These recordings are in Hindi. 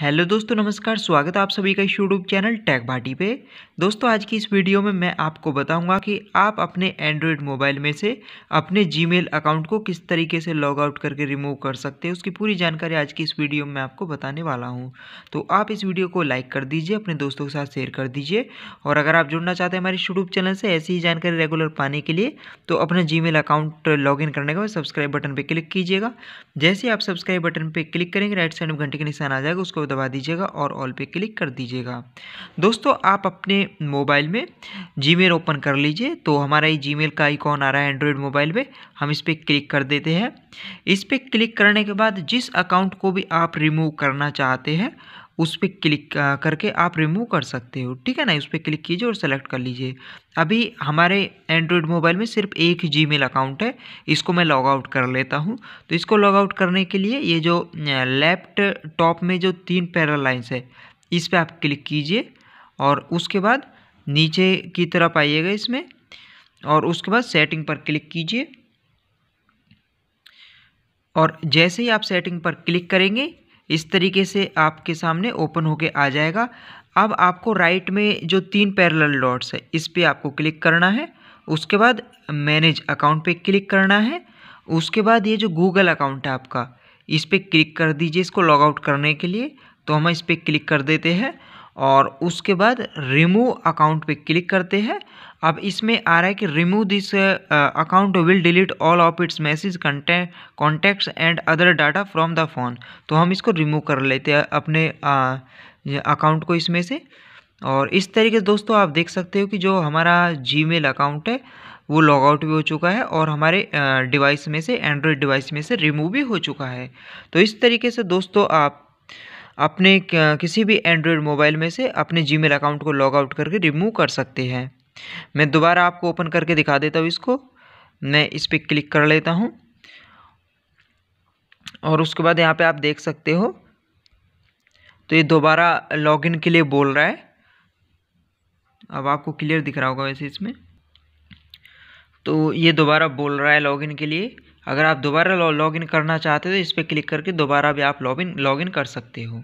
हेलो दोस्तों नमस्कार स्वागत है आप सभी का यूट्यूब चैनल टैग भाटी पे दोस्तों आज की इस वीडियो में मैं आपको बताऊंगा कि आप अपने एंड्रॉयड मोबाइल में से अपने जीमेल अकाउंट को किस तरीके से लॉग आउट करके रिमूव कर सकते हैं उसकी पूरी जानकारी आज की इस वीडियो में मैं आपको बताने वाला हूँ तो आप इस वीडियो को लाइक कर दीजिए अपने दोस्तों के साथ शेयर कर दीजिए और अगर आप जुड़ना चाहते हैं हमारे यूट्यूब चैनल से ऐसी ही जानकारी रेगुलर पाने के लिए तो अपना जी अकाउंट लॉग करने के बाद सब्सक्राइब बटन पर क्लिक कीजिएगा जैसे आप सब्सक्राइब बटन पर क्लिक करेंगे राइट साइड में घंटे के निशान आ जाएगा उसको दबा दीजिएगा और ऑल पे क्लिक कर दीजिएगा दोस्तों आप अपने मोबाइल में जी ओपन कर लीजिए तो हमारा ये जी का आइकॉन आ रहा है एंड्रॉयड मोबाइल में हम इस पर क्लिक कर देते हैं इस पर क्लिक करने के बाद जिस अकाउंट को भी आप रिमूव करना चाहते हैं उस पर क्लिक करके आप रिमूव कर सकते हो ठीक है ना उस पर क्लिक कीजिए और सेलेक्ट कर लीजिए अभी हमारे एंड्रॉयड मोबाइल में सिर्फ एक जी अकाउंट है इसको मैं लॉग आउट कर लेता हूँ तो इसको लॉग आउट करने के लिए ये जो लेफ्ट टॉप में जो तीन पैरल लाइन्स है इस पर आप क्लिक कीजिए और उसके बाद नीचे की तरफ आइएगा इसमें और उसके बाद सेटिंग पर क्लिक कीजिए और जैसे ही आप सेटिंग पर क्लिक करेंगे इस तरीके से आपके सामने ओपन होके आ जाएगा अब आपको राइट में जो तीन पैरेलल डॉट्स है इस पर आपको क्लिक करना है उसके बाद मैनेज अकाउंट पे क्लिक करना है उसके बाद ये जो गूगल अकाउंट है आपका इस पर क्लिक कर दीजिए इसको लॉग आउट करने के लिए तो हम इस पर क्लिक कर देते हैं और उसके बाद रिमूव अकाउंट पे क्लिक करते हैं अब इसमें आ रहा है कि remove this account will delete all of its message content contacts and other data from the phone तो हम इसको रिमूव कर लेते हैं अपने अकाउंट uh, को इसमें से और इस तरीके से दोस्तों आप देख सकते हो कि जो हमारा जी अकाउंट है वो लॉग आउट भी हो चुका है और हमारे डिवाइस uh, में से एंड्रॉयड डिवाइस में से रिमूव भी हो चुका है तो इस तरीके से दोस्तों आप अपने किसी भी एंड्रॉयड मोबाइल में से अपने जी अकाउंट को लॉग आउट करके रिमूव कर सकते हैं मैं दोबारा आपको ओपन करके दिखा देता हूँ इसको मैं इस पर क्लिक कर लेता हूँ और उसके बाद यहाँ पे आप देख सकते हो तो ये दोबारा लॉगिन के लिए बोल रहा है अब आपको क्लियर दिख रहा होगा वैसे इसमें तो ये दोबारा बोल रहा है लॉगिन के लिए अगर आप दोबारा लॉग इन करना चाहते तो इस पर क्लिक करके दोबारा भी आप लॉग इन लॉग इन कर सकते हो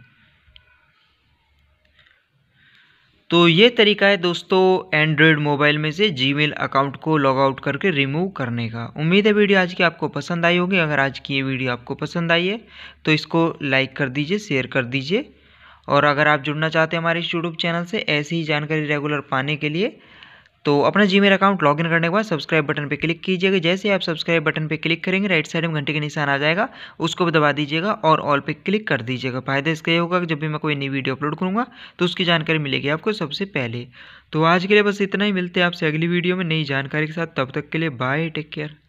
तो ये तरीका है दोस्तों एंड्रॉयड मोबाइल में से जीमेल अकाउंट को लॉग आउट करके रिमूव करने का उम्मीद है वीडियो आज की आपको पसंद आई होगी अगर आज की ये वीडियो आपको पसंद आई है तो इसको लाइक कर दीजिए शेयर कर दीजिए और अगर आप जुड़ना चाहते हैं हमारे इस यूट्यूब चैनल से ऐसी ही जानकारी रेगुलर पाने के लिए तो अपना जी अकाउंट लॉगिन करने के बाद सब्सक्राइब बटन पर क्लिक कीजिएगा जैसे आप सब्सक्राइब बटन पर क्लिक करेंगे राइट साइड में घंटे का निशान आ जाएगा उसको भी दबा दीजिएगा और ऑल पर क्लिक कर दीजिएगा फायदा इसका ये होगा कि जब भी मैं कोई नई वीडियो अपलोड करूँगा तो उसकी जानकारी मिलेगी आपको सबसे पहले तो आज के लिए बस इतना ही मिलते हैं आपसे अगली वीडियो में नई जानकारी के साथ तब तक के लिए बाय टेक केयर